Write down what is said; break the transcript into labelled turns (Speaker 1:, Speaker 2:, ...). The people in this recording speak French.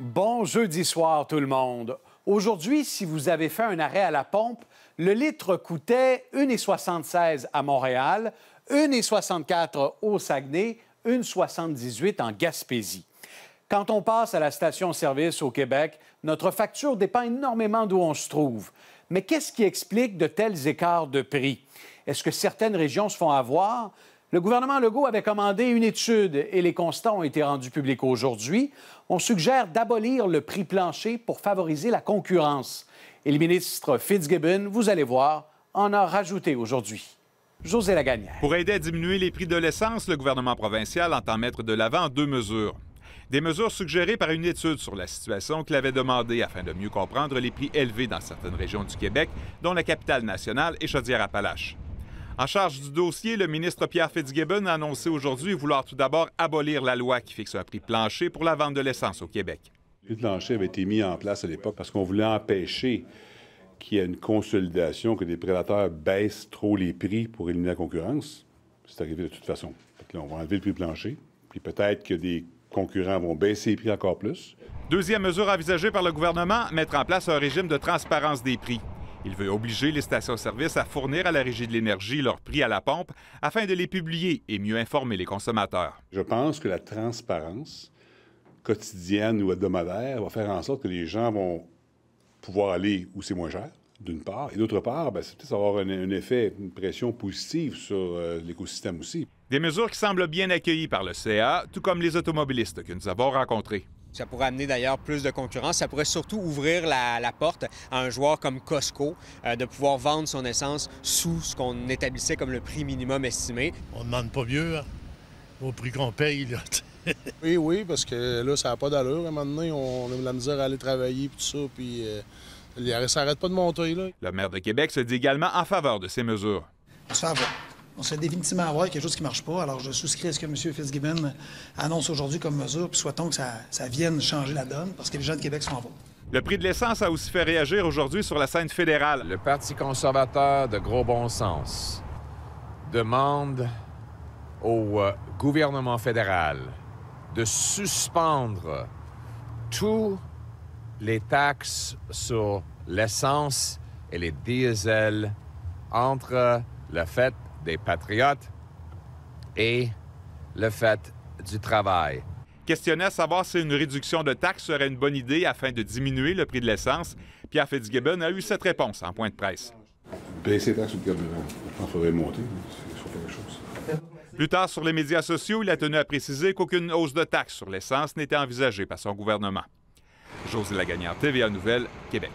Speaker 1: Bon jeudi soir tout le monde. Aujourd'hui, si vous avez fait un arrêt à la pompe, le litre coûtait 1,76 à Montréal, 1,64 au Saguenay, 1,78 en Gaspésie. Quand on passe à la station-service au Québec, notre facture dépend énormément d'où on se trouve. Mais qu'est-ce qui explique de tels écarts de prix? Est-ce que certaines régions se font avoir? Le gouvernement Legault avait commandé une étude et les constats ont été rendus publics aujourd'hui. On suggère d'abolir le prix plancher pour favoriser la concurrence. Et le ministre Fitzgibbon, vous allez voir, en a rajouté aujourd'hui. José Lagagnère. Pour aider à diminuer les prix de
Speaker 2: l'essence, le gouvernement provincial entend mettre de l'avant deux mesures. Des mesures suggérées par une étude sur la situation qu'il avait demandée afin de mieux comprendre les prix élevés dans certaines régions du Québec, dont la capitale nationale et Chaudière-Appalaches. En charge du dossier, le ministre Pierre Fitzgibbon a annoncé aujourd'hui vouloir tout d'abord abolir la loi qui fixe un prix plancher pour la vente de l'essence au Québec.
Speaker 3: Le prix plancher avait été mis en place à l'époque parce qu'on voulait empêcher qu'il y ait une consolidation, que des prédateurs baissent trop les prix pour éliminer la concurrence. C'est arrivé de toute façon. on va enlever le prix plancher, puis peut-être que des concurrents vont baisser les prix encore plus.
Speaker 2: Deuxième mesure envisagée par le gouvernement, mettre en place un régime de transparence des prix. Il veut obliger les stations-service à fournir à la Régie de l'énergie leurs prix à la pompe afin de les publier et mieux informer les consommateurs.
Speaker 3: Je pense que la transparence quotidienne ou hebdomadaire va faire en sorte que les gens vont pouvoir aller où c'est moins cher, d'une part, et d'autre part, bien, ça va avoir un, effet, une pression positive sur euh, l'écosystème aussi. Des
Speaker 2: mesures qui semblent bien accueillies par le CA, tout comme les automobilistes que nous avons rencontrés. Ça pourrait amener
Speaker 1: d'ailleurs plus de concurrence. Ça pourrait surtout ouvrir la, porte à un joueur comme Costco euh, de pouvoir vendre son essence sous ce qu'on établissait comme le prix minimum estimé. On ne demande pas mieux hein? au prix qu'on paye. Là. oui, oui, parce que là, ça n'a pas d'allure. À un moment donné, on a la misère à aller travailler, puis tout ça, puis euh, ça n'arrête pas de monter. Là. Le
Speaker 2: maire de Québec se dit également en faveur de ces mesures.
Speaker 1: Ça va on se fait définitivement avoir quelque chose qui ne marche pas. Alors, je souscris à ce que M. Fitzgibbon annonce aujourd'hui comme mesure, puis souhaitons que ça, vienne changer la donne, parce que les gens de Québec sont en vote.
Speaker 2: Le prix de l'essence a aussi fait réagir aujourd'hui sur la scène fédérale. Le Parti conservateur de gros bon sens demande au euh, gouvernement fédéral de suspendre tous les taxes sur l'essence et les diesels entre le fête des patriotes et le fait du travail. Questionné à savoir si une réduction de taxes serait une bonne idée afin de diminuer le prix de l'essence, Pierre Fitzgibbon a eu cette réponse en point de presse.
Speaker 3: Baisser les taxes sur le carburant, monter,
Speaker 2: Plus tard sur les médias sociaux, il a tenu à préciser qu'aucune hausse de taxes sur l'essence n'était envisagée par son gouvernement. José Lagagnard, TVA Nouvelle, Québec.